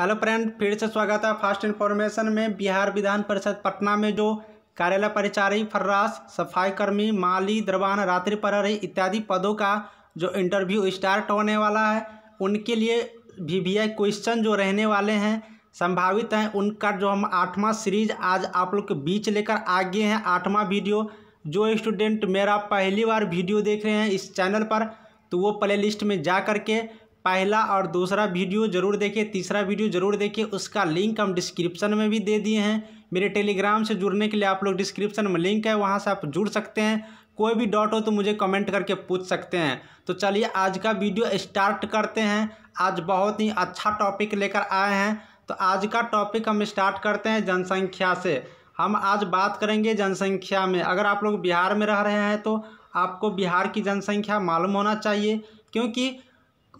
hello friend फिर से स्वागत है फास्ट इन्फॉर्मेशन में बिहार विधान परिषद पटना में जो कार्यालय परिचारी फर्रास सफाईकर्मी माली दरबान रात्रि प्रहरी इत्यादि पदों का जो इंटरव्यू स्टार्ट होने वाला है उनके लिए वी वी आई क्वेश्चन जो रहने वाले हैं संभावित हैं उनका जो हम आठवां सीरीज आज आप लोग के बीच लेकर आगे हैं आठवां वीडियो जो स्टूडेंट मेरा पहली बार वीडियो देख रहे हैं इस चैनल पर तो वो प्ले लिस्ट में जा कर के पहला और दूसरा वीडियो जरूर देखें तीसरा वीडियो जरूर देखें उसका लिंक हम डिस्क्रिप्शन में भी दे दिए हैं मेरे टेलीग्राम से जुड़ने के लिए आप लोग डिस्क्रिप्शन में लिंक है वहाँ से आप जुड़ सकते हैं कोई भी डॉट हो तो मुझे कमेंट करके पूछ सकते हैं तो चलिए आज का वीडियो स्टार्ट करते हैं आज बहुत ही अच्छा टॉपिक लेकर आए हैं तो आज का टॉपिक हम स्टार्ट करते हैं जनसंख्या से हम आज बात करेंगे जनसंख्या में अगर आप लोग बिहार में रह रहे हैं तो आपको बिहार की जनसंख्या मालूम होना चाहिए क्योंकि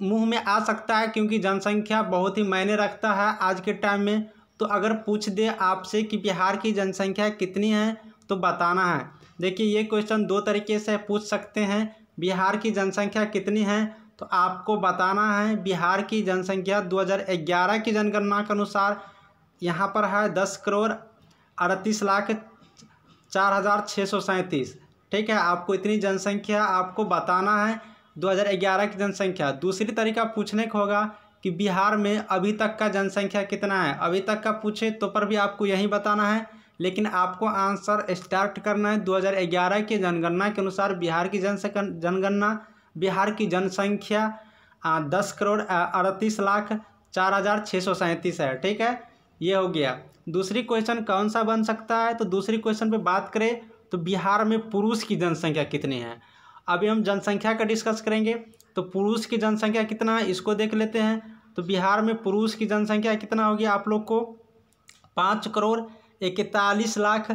मुंह में आ सकता है क्योंकि जनसंख्या बहुत ही मायने रखता है आज के टाइम में तो अगर पूछ दे आपसे कि बिहार की जनसंख्या कितनी है तो बताना है देखिए ये क्वेश्चन दो तरीके से पूछ सकते हैं बिहार की जनसंख्या कितनी है तो आपको बताना है बिहार की जनसंख्या 2011 की जनगणना के अनुसार यहाँ पर है दस करोड़ अड़तीस लाख चार हज़ार छः सौ सैंतीस ठीक है आपको इतनी जनसंख्या आपको बताना है 2011 की जनसंख्या दूसरी तरीका पूछने का होगा कि बिहार में अभी तक का जनसंख्या कितना है अभी तक का पूछे तो पर भी आपको यही बताना है लेकिन आपको आंसर स्टार्ट करना है 2011 के जनगणना के अनुसार बिहार की जनगणना बिहार की जनसंख्या दस करोड़ अड़तीस लाख चार हज़ार छः सौ सैंतीस है ठीक है ये हो गया दूसरी क्वेश्चन कौन सा बन सकता है तो दूसरी क्वेश्चन पे बात करें तो बिहार में पुरुष की जनसंख्या कितनी है अभी हम जनसंख्या का डिस्कस करेंगे तो पुरुष की जनसंख्या कितना है इसको देख लेते हैं तो बिहार में पुरुष की जनसंख्या कितना होगी आप लोग को पाँच करोड़ इकतालीस लाख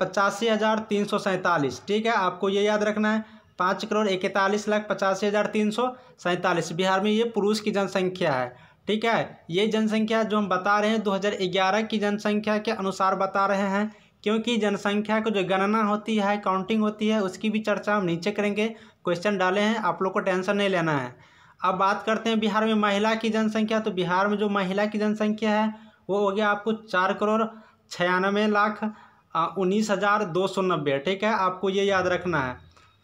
पचासी हज़ार तीन सौ सैंतालीस ठीक है आपको ये याद रखना है पाँच करोड़ इकतालीस लाख पचासी हज़ार तीन सौ सैंतालीस बिहार में ये पुरुष की जनसंख्या है ठीक है ये जनसंख्या जो हम बता रहे हैं 2011 की जनसंख्या के अनुसार बता रहे हैं क्योंकि जनसंख्या को जो गणना होती है काउंटिंग होती है उसकी भी चर्चा हम नीचे करेंगे क्वेश्चन डाले हैं आप लोग को टेंशन नहीं लेना है अब बात करते हैं बिहार में महिला की जनसंख्या तो बिहार में जो महिला की जनसंख्या है वो हो गया आपको चार करोड़ छियानवे लाख उन्नीस हज़ार दो सौ नब्बे ठीक है आपको ये याद रखना है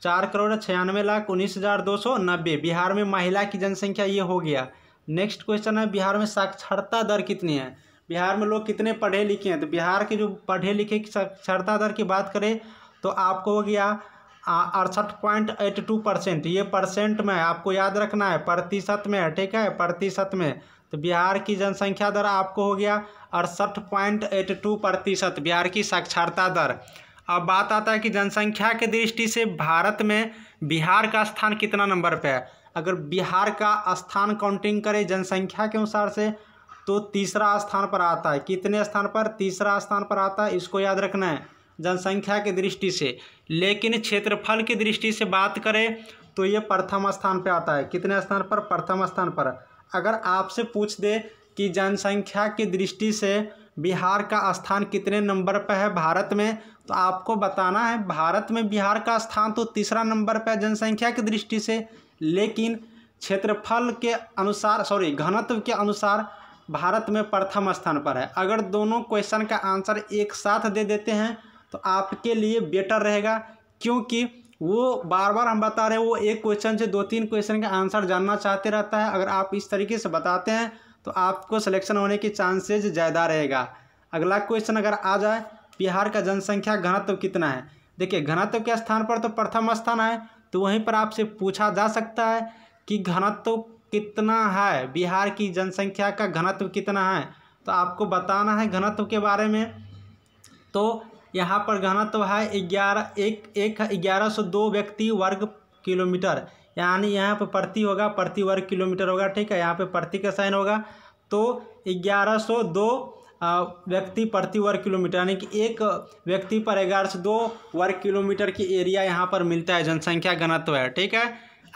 चार करोड़ छियानवे लाख उन्नीस हज़ार दो सौ नब्बे बिहार में महिला की जनसंख्या ये हो गया नेक्स्ट क्वेश्चन है बिहार में साक्षरता दर कितनी है बिहार में लोग कितने पढ़े लिखे हैं तो बिहार के जो पढ़े लिखे की साक्षरता दर की बात करें तो आपको हो गया अड़सठ पॉइंट एट टू परसेंट ये परसेंट में आपको याद रखना है प्रतिशत में ठीक है प्रतिशत में तो बिहार की जनसंख्या दर आपको हो गया अड़सठ पॉइंट एट टू प्रतिशत बिहार की साक्षरता दर अब बात आता है कि जनसंख्या के दृष्टि से भारत में बिहार का स्थान कितना नंबर पर है अगर बिहार का स्थान काउंटिंग करें जनसंख्या के अनुसार से तो तीसरा स्थान पर आता है कितने स्थान पर तीसरा स्थान पर आता है इसको याद रखना है जनसंख्या की दृष्टि से लेकिन क्षेत्रफल की दृष्टि से बात करें तो ये प्रथम स्थान पर आता है कितने स्थान पर प्रथम स्थान पर अगर आपसे पूछ दे कि जनसंख्या की दृष्टि से बिहार का स्थान कितने नंबर पर है भारत में तो आपको बताना है भारत में बिहार का स्थान तो तीसरा नंबर पर है जनसंख्या की दृष्टि से लेकिन क्षेत्रफल के अनुसार सॉरी घनत्व के अनुसार भारत में प्रथम स्थान पर है अगर दोनों क्वेश्चन का आंसर एक साथ दे देते हैं तो आपके लिए बेटर रहेगा क्योंकि वो बार बार हम बता रहे हैं वो एक क्वेश्चन से दो तीन क्वेश्चन का आंसर जानना चाहते रहता है अगर आप इस तरीके से बताते हैं तो आपको सिलेक्शन होने की चांसेज ज़्यादा रहेगा अगला क्वेश्चन अगर आ जाए बिहार का जनसंख्या घनत्व तो कितना है देखिए घनत्व तो के स्थान पर तो प्रथम स्थान है तो वहीं पर आपसे पूछा जा सकता है कि घनत्व तो कितना है बिहार की जनसंख्या का घनत्व कितना है तो आपको बताना है घनत्व के बारे में तो यहाँ पर घनत्व है ग्यारह एक एक ग्यारह सौ दो व्यक्ति वर्ग किलोमीटर यानी यहाँ पर प्रति होगा प्रति वर्ग किलोमीटर होगा ठीक है यहाँ पे प्रति का साइन होगा तो ग्यारह सौ दो व्यक्ति प्रति वर्ग किलोमीटर यानी कि एक व्यक्ति पर ग्यारह सौ दो वर्ग किलोमीटर की एरिया यहाँ पर मिलता है जनसंख्या घनत्व है ठीक है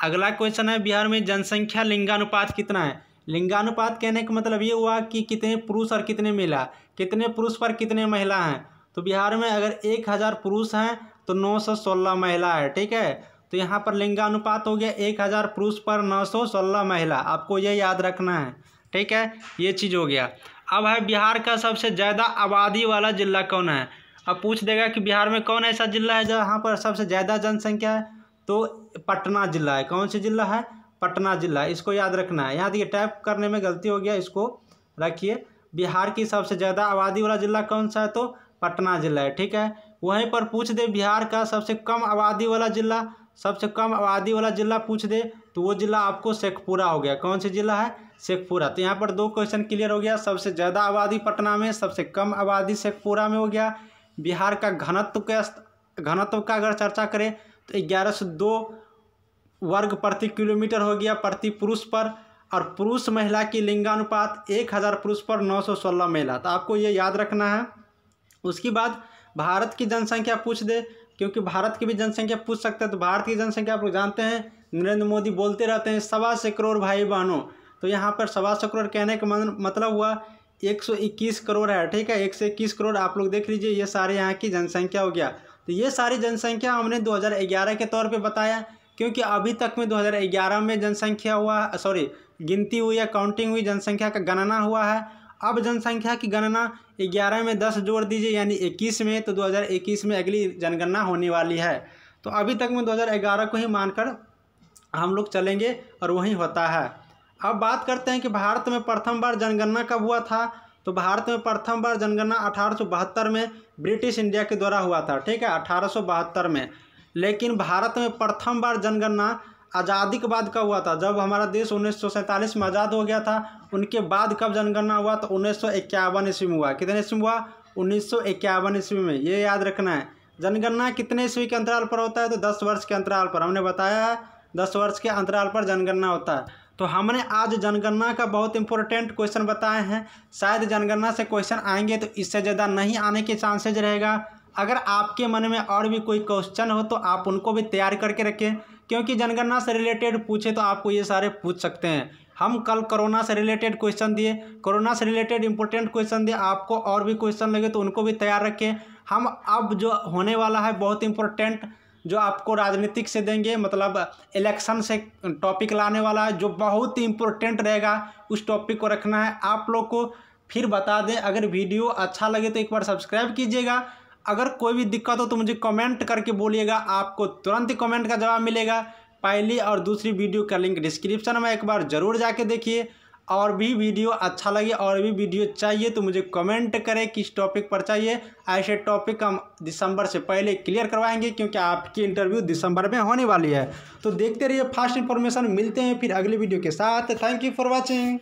अगला क्वेश्चन है बिहार में जनसंख्या लिंगानुपात कितना है लिंगानुपात कहने का मतलब ये हुआ कि कितने पुरुष और कितने महिला कितने पुरुष पर कितने महिला हैं तो बिहार में अगर एक हज़ार पुरुष हैं तो नौ सौ सोलह महिला है ठीक है तो यहाँ पर लिंगानुपात हो गया एक हज़ार पुरुष पर नौ सौ सोलह महिला आपको ये याद रखना है ठीक है ये चीज़ हो गया अब है बिहार का सबसे ज़्यादा आबादी वाला जिला कौन है अब पूछ देगा कि बिहार में कौन ऐसा जिला है जहाँ पर सबसे ज़्यादा जनसंख्या है तो पटना जिला है कौन सी जिला है पटना जिला इसको याद रखना है यहाँ देखिए टाइप करने में गलती हो गया इसको रखिए बिहार की सबसे ज़्यादा आबादी वाला जिला कौन सा है तो पटना जिला है ठीक है वहीं पर पूछ दे बिहार का सबसे कम आबादी वाला जिला सबसे कम आबादी वाला जिला पूछ दे तो वो जिला आपको शेखपुरा हो गया कौन सी जिला है शेखपुरा तो यहाँ पर दो क्वेश्चन क्लियर हो गया सबसे ज़्यादा आबादी पटना में सबसे कम आबादी शेखपुरा में हो गया बिहार का घनत्व के घनत्व का अगर चर्चा करें ग्यारह सौ दो वर्ग प्रति किलोमीटर हो गया प्रति पुरुष पर और पुरुष महिला की लिंगानुपात एक हज़ार पुरुष पर नौ सौ सोलह महिला तो आपको ये याद रखना है उसके बाद भारत की जनसंख्या पूछ दे क्योंकि भारत की भी जनसंख्या पूछ सकते हैं तो भारत की जनसंख्या आप लोग जानते हैं नरेंद्र मोदी बोलते रहते हैं सवा से करोड़ भाई बहनों तो यहाँ पर सवा सौ करोड़ कहने का मतलब हुआ एक सौ इक्कीस करोड़ है ठीक है एक सौ इक्कीस करोड़ आप लोग देख लीजिए ये सारे यहाँ की जनसंख्या हो गया तो ये सारी जनसंख्या हमने 2011 के तौर पे बताया क्योंकि अभी तक में 2011 में जनसंख्या हुआ सॉरी गिनती हुई या काउंटिंग हुई जनसंख्या का गणना हुआ है अब जनसंख्या की गणना 11 में 10 जोड़ दीजिए यानी 21 में तो 2021 में अगली जनगणना होने वाली है तो अभी तक में 2011 को ही मानकर हम लोग चलेंगे और वही होता है अब बात करते हैं कि भारत में प्रथम बार जनगणना कब हुआ था तो भारत में प्रथम बार जनगणना अठारह में ब्रिटिश इंडिया के द्वारा हुआ था ठीक है अठारह में लेकिन भारत में प्रथम बार जनगणना आज़ादी के बाद कब हुआ था जब हमारा देश उन्नीस में आज़ाद हो गया था उनके बाद कब जनगणना हुआ तो उन्नीस ईस्वी में हुआ कितने ईस्वी में हुआ उन्नीस ईस्वी में ये याद रखना है जनगणना कितने ईस्वी के अंतराल पर होता है तो दस वर्ष के अंतराल पर हमने बताया है दस वर्ष के अंतराल पर जनगणना होता है तो हमने आज जनगणना का बहुत इंपॉर्टेंट क्वेश्चन बताए हैं शायद जनगणना से क्वेश्चन आएंगे तो इससे ज़्यादा नहीं आने के चांसेज रहेगा अगर आपके मन में और भी कोई क्वेश्चन हो तो आप उनको भी तैयार करके रखें क्योंकि जनगणना से रिलेटेड पूछे तो आपको ये सारे पूछ सकते हैं हम कल कोरोना से रिलेटेड क्वेश्चन दिए कोरोना से रिलेटेड इंपॉर्टेंट क्वेश्चन दिए आपको और भी क्वेश्चन लगे तो उनको भी तैयार रखें हम अब जो होने वाला है बहुत इंपॉर्टेंट जो आपको राजनीतिक से देंगे मतलब इलेक्शन से टॉपिक लाने वाला है जो बहुत ही इम्पोर्टेंट रहेगा उस टॉपिक को रखना है आप लोग को फिर बता दें अगर वीडियो अच्छा लगे तो एक बार सब्सक्राइब कीजिएगा अगर कोई भी दिक्कत हो तो मुझे कमेंट करके बोलिएगा आपको तुरंत ही कमेंट का जवाब मिलेगा पहली और दूसरी वीडियो का लिंक डिस्क्रिप्शन में एक बार ज़रूर जाके देखिए और भी वीडियो अच्छा लगे और भी वीडियो चाहिए तो मुझे कमेंट करें किस टॉपिक पर चाहिए ऐसे टॉपिक हम दिसंबर से पहले क्लियर करवाएंगे क्योंकि आपकी इंटरव्यू दिसंबर में होने वाली है तो देखते रहिए फास्ट इन्फॉर्मेशन मिलते हैं फिर अगले वीडियो के साथ थैंक यू फॉर वॉचिंग